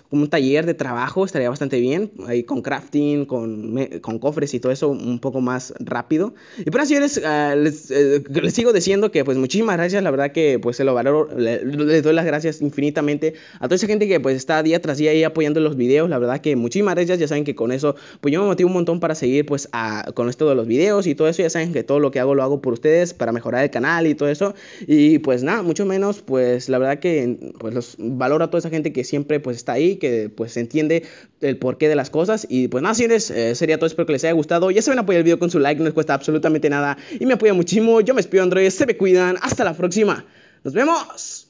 como un taller de trabajo, estaría bastante bien, ahí con crafting, con, con cofres y todo eso un poco más rápido. Y por así ah, les, eh, les, sigo diciendo que pues muchísimas gracias, la verdad que pues se lo valoro, les doy las gracias infinitamente a toda esa gente que pues está día tras día ahí apoyando los videos, la verdad que muchísimas gracias, ya saben que con eso, pues yo me motivo un montón para seguir pues a, con esto de los videos y todo eso. Ya saben que todo lo que hago lo hago por ustedes para mejorar el canal y todo eso. Y pues nada, mucho menos, pues la verdad que pues los valoro a toda esa gente que siempre pues está ahí, que pues entiende el porqué de las cosas. Y pues nada, señores, eh, sería todo. Espero que les haya gustado. Ya saben apoyar el video con su like, no les cuesta absolutamente nada y me apoya muchísimo. Yo me despido, Android, se me cuidan. Hasta la próxima. Nos vemos.